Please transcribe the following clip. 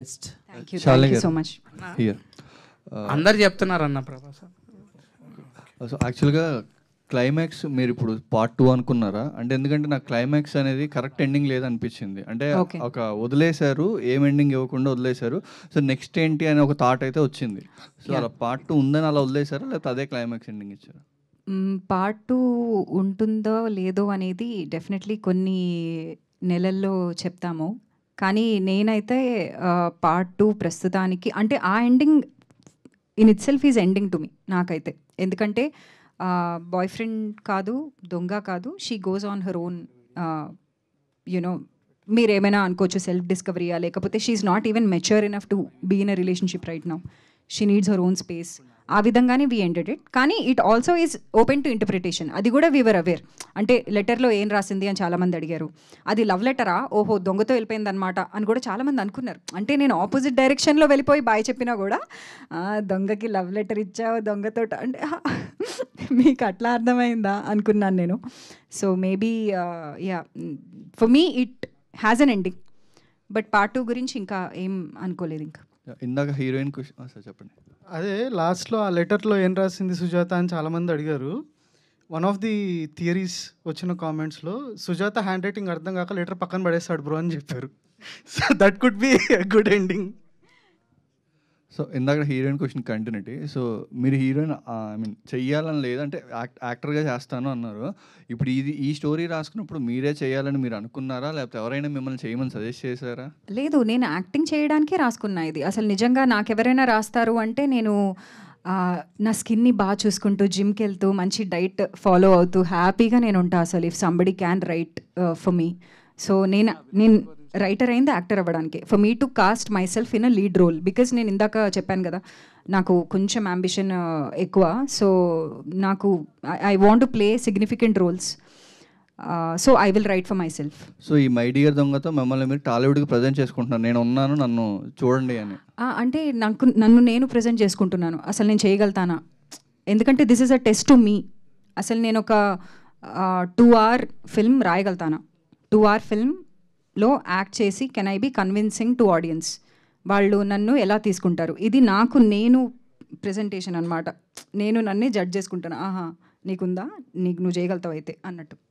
Uh, అందరు చెప్తున్నారు అన్న యాక్చువల్గా uh, క్లైమాక్స్ మీరు ఇప్పుడు పార్ట్ టూ అనుకున్నారా అంటే ఎందుకంటే నాకు క్లైమాక్స్ అనేది కరెక్ట్ ఎండింగ్ లేదనిపించింది అంటే ఒక వదిలేశారు ఏం ఎండింగ్ ఇవ్వకుండా వదిలేశారు సో నెక్స్ట్ ఏంటి అనే ఒక థాట్ అయితే వచ్చింది సో అలా పార్ట్ టూ ఉందని అలా వదిలేశారా లేకపోతే అదే క్లైమాక్స్ ఎండింగ్ ఇచ్చారు పార్ట్ టూ ఉంటుందో లేదో అనేది డెఫినెట్లీ కొన్ని నెలల్లో చెప్తాము కానీ నేనైతే పార్ట్ టూ ప్రస్తుతానికి అంటే ఆ ending in itself is ending to me నాకైతే ఎందుకంటే బాయ్ ఫ్రెండ్ కాదు దొంగ కాదు she goes on her own you know మీరేమైనా అనుకోవచ్చు సెల్ఫ్ డిస్కవరీయా లేకపోతే she's not even mature enough to be in a relationship right now she needs her own space ఆ విధంగానే వీ ఎండెడ్ ఇట్ కానీ it also is open to interpretation అది కూడా Weaver aware అంటే లెటర్లో ఏం రాసింది అని చాలామంది అడిగారు అది లవ్ లెటరా ఓహో దొంగతో వెళ్ళిపోయిందనమాట అని కూడా చాలామంది అనుకున్నారు అంటే నేను ఆపోజిట్ డైరెక్షన్లో వెళ్ళిపోయి బాయ్ చెప్పినా కూడా దొంగకి లవ్ లెటర్ ఇచ్చావు దొంగతో అంటే మీకు అట్లా అర్థమైందా అనుకున్నాను నేను so maybe yeah for me it has an ending but part two గురించి ఇంకా ఏం అనుకోలేదు ఇంకా ఇందాక హీరోయిన్ క్వశ్చన్ సార్ చెప్పండి అదే లాస్ట్లో ఆ లెటర్లో ఏం రాసింది సుజాత అని చాలామంది అడిగారు వన్ ఆఫ్ ది థియరీస్ వచ్చిన కామెంట్స్లో సుజాత హ్యాండ్ రైటింగ్ అర్థం కాక లెటర్ పక్కన పడేస్తాడు బ్రో అని చెప్పారు so that could be good ending so ఇందాక హీరోయిన్ క్వశ్చన్ కంటిన్యూటీ సో మీరు హీరోయిన్ ఐ మీన్ చెయ్యాలని లేదంటే యాక్ట్ యాక్టర్గా చేస్తాను అన్నారు ఇప్పుడు ఇది ఈ స్టోరీ రాసుకున్నప్పుడు మీరే చేయాలని మీరు అనుకున్నారా లేకపోతే ఎవరైనా మిమ్మల్ని చేయమని సజెస్ట్ చేశారా లేదు నేను యాక్టింగ్ చేయడానికే రాసుకున్నా ఇది అసలు నిజంగా నాకు ఎవరైనా రాస్తారు అంటే నేను నా స్కిన్ని బాగా చూసుకుంటూ జిమ్కి వెళ్తూ మంచి డైట్ ఫాలో అవుతూ హ్యాపీగా నేను ఉంటా అసలు if somebody can write for me so నేను నేను రైటర్ అయింది యాక్టర్ అవ్వడానికి for me to cast myself in a lead role because నేను ఇందాక చెప్పాను కదా నాకు కొంచెం అంబిషన్ uh, ఎక్కువ సో నాకు I want to play significant roles so I will write for myself so ఈ మై డియర్ దొంగతో మిమ్మల్ని మీరు టాలీవుడ్కి ప్రజెంట్ చేసుకుంటున్నాను నేను ఉన్నాను నన్ను చూడండి అని అంటే నాకు నన్ను నేను ప్రజెంట్ చేసుకుంటున్నాను అసలు నేను చేయగలుగుతానా ఎందుకంటే this is a test to me అసలు నేను ఒక టూ అవర్ ఫిల్మ్ రాయగలుగుతానా టూ అవర్ ఫిల్మ్ లో యాక్ట్ చేసి can I be convincing to audience వాళ్ళు నన్ను ఎలా తీసుకుంటారు ఇది నాకు నేను ప్రజెంటేషన్ అనమాట నేను నన్నే జడ్జ్ చేసుకుంటాను ఆహా నీకుందా నీకు నువ్వు చేయగలుగుతావు అయితే అన్నట్టు